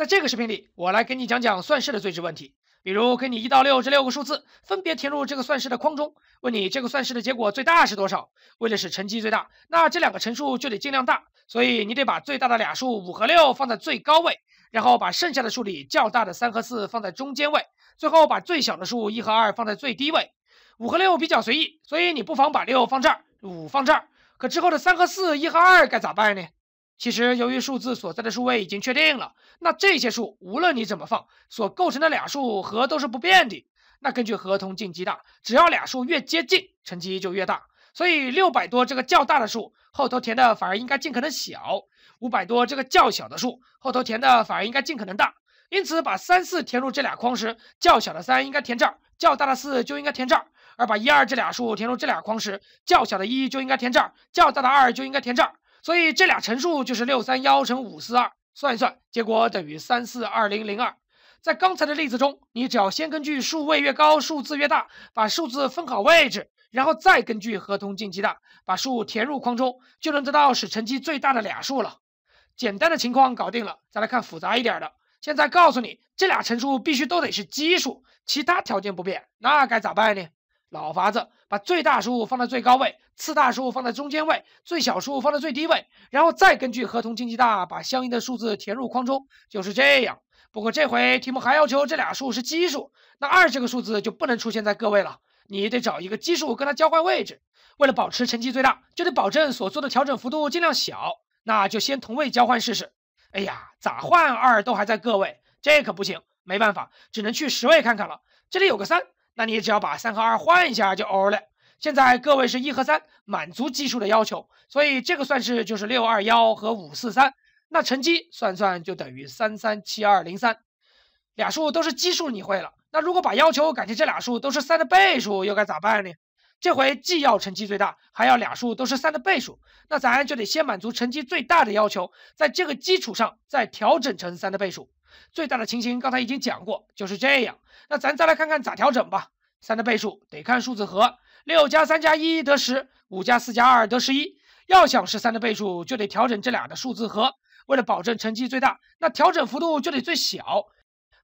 在这个视频里，我来给你讲讲算式的最值问题。比如给你一到六这六个数字，分别填入这个算式的框中，问你这个算式的结果最大是多少？为了使乘积最大，那这两个乘数就得尽量大，所以你得把最大的俩数五和六放在最高位，然后把剩下的数里较大的三和四放在中间位，最后把最小的数一和二放在最低位。五和六比较随意，所以你不妨把六放这儿，五放这儿，可之后的三和四、一和二该咋办呢？其实，由于数字所在的数位已经确定了，那这些数无论你怎么放，所构成的俩数和都是不变的。那根据合同近积大，只要俩数越接近，乘积就越大。所以六百多这个较大的数后头填的反而应该尽可能小，五百多这个较小的数后头填的反而应该尽可能大。因此，把三四填入这俩框时，较小的三应该填这儿，较大的四就应该填这儿；而把一二这俩数填入这俩框时，较小的一就应该填这儿，较大的二就应该填这儿。所以这俩乘数就是六三幺乘五四二，算一算，结果等于三四二零零二。在刚才的例子中，你只要先根据数位越高数字越大，把数字分好位置，然后再根据合同进积大，把数填入框中，就能得到使乘积最大的俩数了。简单的情况搞定了，再来看复杂一点的。现在告诉你，这俩乘数必须都得是奇数，其他条件不变，那该咋办呢？老法子，把最大数放在最高位，次大数放在中间位，最小数放在最低位，然后再根据合同经济大，把相应的数字填入框中。就是这样。不过这回题目还要求这俩数是奇数，那二这个数字就不能出现在个位了，你得找一个奇数跟它交换位置。为了保持成绩最大，就得保证所做的调整幅度尽量小。那就先同位交换试试。哎呀，咋换二都还在个位，这可不行。没办法，只能去十位看看了。这里有个三。那你只要把三和二换一下就欧了。现在个位是一和三，满足奇数的要求，所以这个算式就是六二幺和五四三，那乘积算算就等于三三七二零三。俩数都是奇数，你会了。那如果把要求改成这俩数都是三的倍数，又该咋办呢？这回既要乘积最大，还要俩数都是三的倍数，那咱就得先满足乘积最大的要求，在这个基础上再调整成三的倍数。最大的情形刚才已经讲过，就是这样。那咱再来看看咋调整吧。三的倍数得看数字和，六加三加一得十，五加四加二得十一。要想是三的倍数，就得调整这俩的数字和。为了保证乘积最大，那调整幅度就得最小。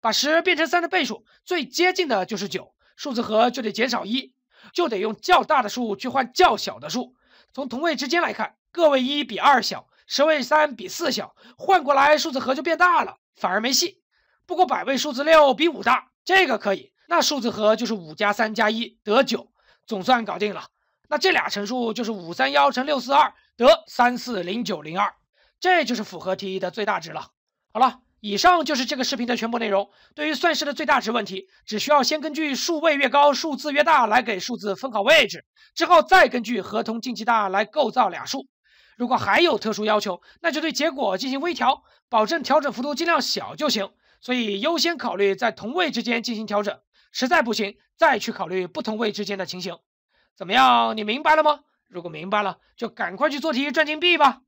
把十变成三的倍数，最接近的就是九，数字和就得减少一，就得用较大的数去换较小的数。从同位之间来看，个位一比二小。十位三比四小，换过来数字和就变大了，反而没戏。不过百位数字六比五大，这个可以。那数字和就是五加三加一得九，总算搞定了。那这俩乘数就是五三幺乘六四二得三四零九零二，这就是符合题意的最大值了。好了，以上就是这个视频的全部内容。对于算式的最大值问题，只需要先根据数位越高数字越大来给数字分好位置，之后再根据合同进气大来构造俩数。如果还有特殊要求，那就对结果进行微调，保证调整幅度尽量小就行。所以优先考虑在同位之间进行调整，实在不行再去考虑不同位之间的情形。怎么样？你明白了吗？如果明白了，就赶快去做题赚金币吧。